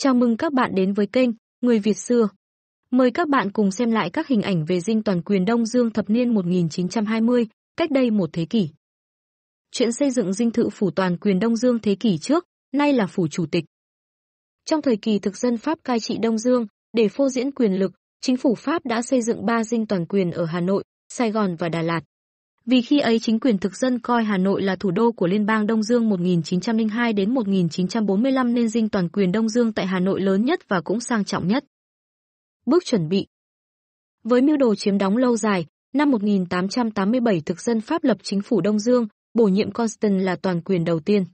Chào mừng các bạn đến với kênh Người Việt xưa. Mời các bạn cùng xem lại các hình ảnh về dinh toàn quyền Đông Dương thập niên 1920, cách đây một thế kỷ. Chuyện xây dựng dinh thự phủ toàn quyền Đông Dương thế kỷ trước, nay là phủ chủ tịch. Trong thời kỳ thực dân Pháp cai trị Đông Dương, để phô diễn quyền lực, chính phủ Pháp đã xây dựng ba dinh toàn quyền ở Hà Nội, Sài Gòn và Đà Lạt. Vì khi ấy chính quyền thực dân coi Hà Nội là thủ đô của Liên bang Đông Dương 1902 đến 1945 nên dinh toàn quyền Đông Dương tại Hà Nội lớn nhất và cũng sang trọng nhất. Bước chuẩn bị Với mưu đồ chiếm đóng lâu dài, năm 1887 thực dân Pháp lập chính phủ Đông Dương, bổ nhiệm Constant là toàn quyền đầu tiên.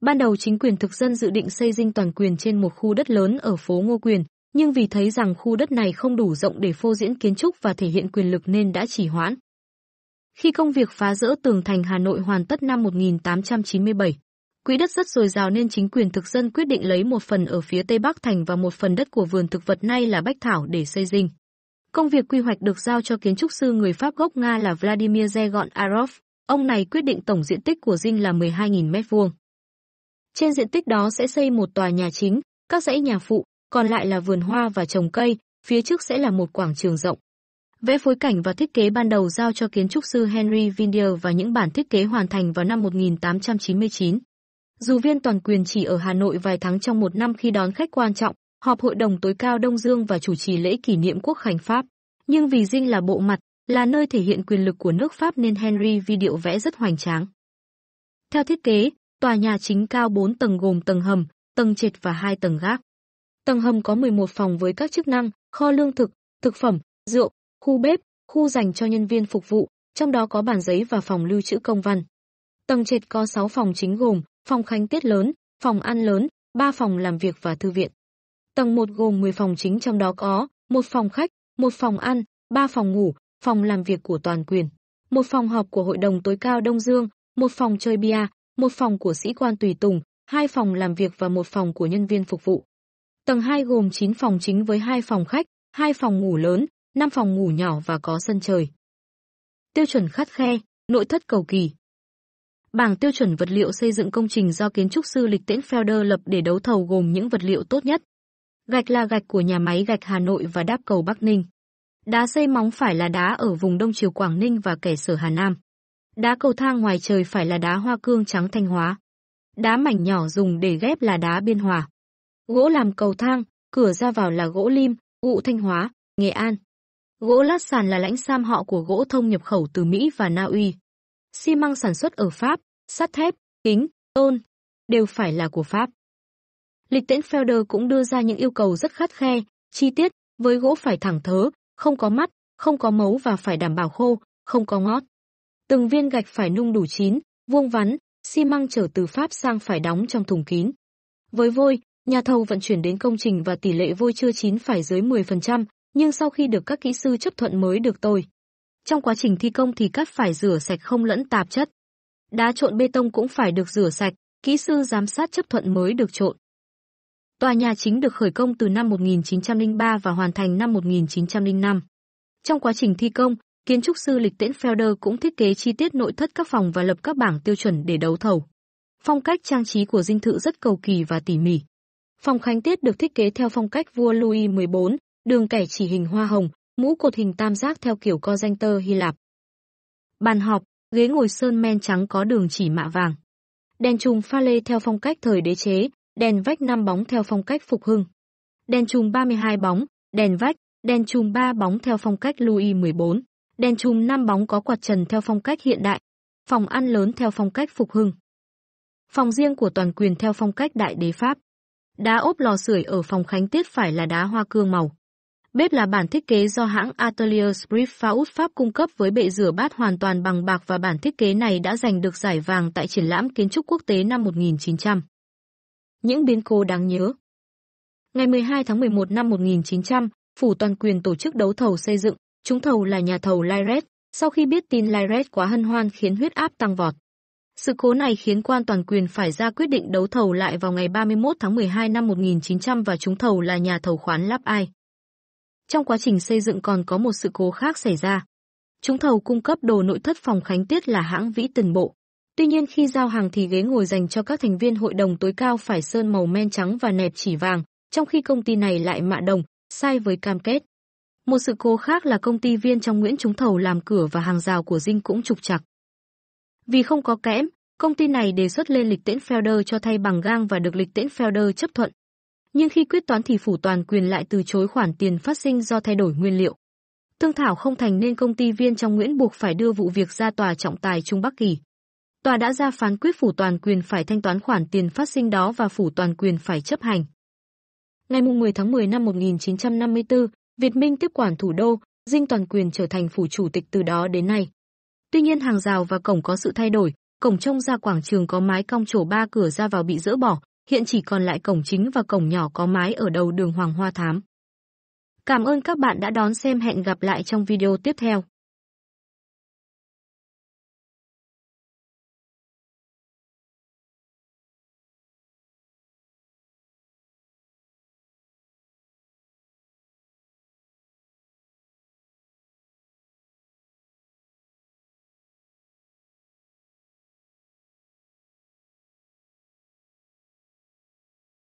Ban đầu chính quyền thực dân dự định xây dinh toàn quyền trên một khu đất lớn ở phố Ngô Quyền, nhưng vì thấy rằng khu đất này không đủ rộng để phô diễn kiến trúc và thể hiện quyền lực nên đã chỉ hoãn. Khi công việc phá rỡ tường thành Hà Nội hoàn tất năm 1897, quỹ đất rất dồi dào nên chính quyền thực dân quyết định lấy một phần ở phía Tây Bắc Thành và một phần đất của vườn thực vật nay là Bách Thảo để xây dinh. Công việc quy hoạch được giao cho kiến trúc sư người Pháp gốc Nga là Vladimir Zegon Arov. Ông này quyết định tổng diện tích của dinh là 12.000 m2. Trên diện tích đó sẽ xây một tòa nhà chính, các dãy nhà phụ, còn lại là vườn hoa và trồng cây, phía trước sẽ là một quảng trường rộng. Vẽ phối cảnh và thiết kế ban đầu giao cho kiến trúc sư Henry Vindier và những bản thiết kế hoàn thành vào năm 1899. Dù viên toàn quyền chỉ ở Hà Nội vài tháng trong một năm khi đón khách quan trọng, họp hội đồng tối cao Đông Dương và chủ trì lễ kỷ niệm quốc khánh Pháp. Nhưng vì dinh là bộ mặt, là nơi thể hiện quyền lực của nước Pháp nên Henry vi điệu vẽ rất hoành tráng. Theo thiết kế, tòa nhà chính cao 4 tầng gồm tầng hầm, tầng trệt và hai tầng gác. Tầng hầm có 11 phòng với các chức năng, kho lương thực, thực phẩm, rượu, khu bếp, khu dành cho nhân viên phục vụ, trong đó có bàn giấy và phòng lưu trữ công văn. Tầng trệt có 6 phòng chính gồm phòng khánh tiết lớn, phòng ăn lớn, 3 phòng làm việc và thư viện. Tầng 1 gồm 10 phòng chính trong đó có một phòng khách, một phòng ăn, 3 phòng ngủ, phòng làm việc của toàn quyền, một phòng họp của Hội đồng tối cao Đông Dương, một phòng chơi bia, một phòng của sĩ quan tùy tùng, hai phòng làm việc và một phòng của nhân viên phục vụ. Tầng 2 gồm 9 phòng chính với hai phòng khách, hai phòng ngủ lớn, 5 phòng ngủ nhỏ và có sân trời. Tiêu chuẩn khắt khe, nội thất cầu kỳ. Bảng tiêu chuẩn vật liệu xây dựng công trình do kiến trúc sư Lịch Tiễn Felder lập để đấu thầu gồm những vật liệu tốt nhất. Gạch là gạch của nhà máy gạch Hà Nội và đáp cầu Bắc Ninh. Đá xây móng phải là đá ở vùng Đông Triều Quảng Ninh và kẻ sở Hà Nam. Đá cầu thang ngoài trời phải là đá hoa cương trắng Thanh Hóa. Đá mảnh nhỏ dùng để ghép là đá Biên Hòa. Gỗ làm cầu thang, cửa ra vào là gỗ lim, ngụ Thanh Hóa, Nghệ An. Gỗ lát sàn là lãnh sam họ của gỗ thông nhập khẩu từ Mỹ và Na Uy. Xi măng sản xuất ở Pháp, sắt thép, kính, tôn đều phải là của Pháp. Lịch Felder cũng đưa ra những yêu cầu rất khắt khe, chi tiết, với gỗ phải thẳng thớ, không có mắt, không có mấu và phải đảm bảo khô, không có ngót. Từng viên gạch phải nung đủ chín, vuông vắn, xi măng trở từ Pháp sang phải đóng trong thùng kín. Với vôi, nhà thầu vận chuyển đến công trình và tỷ lệ vôi chưa chín phải dưới 10%, nhưng sau khi được các kỹ sư chấp thuận mới được tôi. Trong quá trình thi công thì cắt phải rửa sạch không lẫn tạp chất. Đá trộn bê tông cũng phải được rửa sạch, kỹ sư giám sát chấp thuận mới được trộn. Tòa nhà chính được khởi công từ năm 1903 và hoàn thành năm 1905. Trong quá trình thi công, kiến trúc sư Lịch Tiễn Felder cũng thiết kế chi tiết nội thất các phòng và lập các bảng tiêu chuẩn để đấu thầu. Phong cách trang trí của dinh thự rất cầu kỳ và tỉ mỉ. Phòng khánh tiết được thiết kế theo phong cách vua Louis XIV, đường kẻ chỉ hình hoa hồng, mũ cột hình tam giác theo kiểu co danh tơ Hy Lạp. Bàn họp, ghế ngồi sơn men trắng có đường chỉ mạ vàng. Đèn chùm pha lê theo phong cách thời đế chế, đèn vách 5 bóng theo phong cách phục hưng. Đèn chùm 32 bóng, đèn vách, đèn chùm 3 bóng theo phong cách Louis 14. Đèn chùm 5 bóng có quạt trần theo phong cách hiện đại. Phòng ăn lớn theo phong cách phục hưng. Phòng riêng của toàn quyền theo phong cách đại đế Pháp. Đá ốp lò sưởi ở phòng Khánh Tiết phải là đá hoa cương màu. Bếp là bản thiết kế do hãng Atelier Spriffaut Pháp cung cấp với bệ rửa bát hoàn toàn bằng bạc và bản thiết kế này đã giành được giải vàng tại triển lãm kiến trúc quốc tế năm 1900. Những biến cố đáng nhớ Ngày 12 tháng 11 năm 1900, Phủ Toàn quyền tổ chức đấu thầu xây dựng, trúng thầu là nhà thầu Lyret. Sau khi biết tin Lyret quá hân hoan khiến huyết áp tăng vọt. Sự cố này khiến quan toàn quyền phải ra quyết định đấu thầu lại vào ngày 31 tháng 12 năm 1900 và trúng thầu là nhà thầu khoán Lắp Ai. Trong quá trình xây dựng còn có một sự cố khác xảy ra. Chúng thầu cung cấp đồ nội thất phòng khánh tiết là hãng Vĩ Tần Bộ. Tuy nhiên khi giao hàng thì ghế ngồi dành cho các thành viên hội đồng tối cao phải sơn màu men trắng và nẹp chỉ vàng, trong khi công ty này lại mạ đồng, sai với cam kết. Một sự cố khác là công ty viên trong Nguyễn Trúng Thầu làm cửa và hàng rào của Dinh cũng trục trặc. Vì không có kẽm, công ty này đề xuất lên lịch tiễn Felder cho thay bằng gang và được lịch tiễn Felder chấp thuận nhưng khi quyết toán thì phủ toàn quyền lại từ chối khoản tiền phát sinh do thay đổi nguyên liệu. Thương thảo không thành nên công ty viên trong Nguyễn buộc phải đưa vụ việc ra tòa trọng tài Trung Bắc Kỳ. Tòa đã ra phán quyết phủ toàn quyền phải thanh toán khoản tiền phát sinh đó và phủ toàn quyền phải chấp hành. Ngày 10 tháng 10 năm 1954, Việt Minh tiếp quản thủ đô, dinh toàn quyền trở thành phủ chủ tịch từ đó đến nay. Tuy nhiên hàng rào và cổng có sự thay đổi, cổng trông ra quảng trường có mái cong trổ ba cửa ra vào bị dỡ bỏ, hiện chỉ còn lại cổng chính và cổng nhỏ có mái ở đầu đường Hoàng Hoa Thám. Cảm ơn các bạn đã đón xem hẹn gặp lại trong video tiếp theo.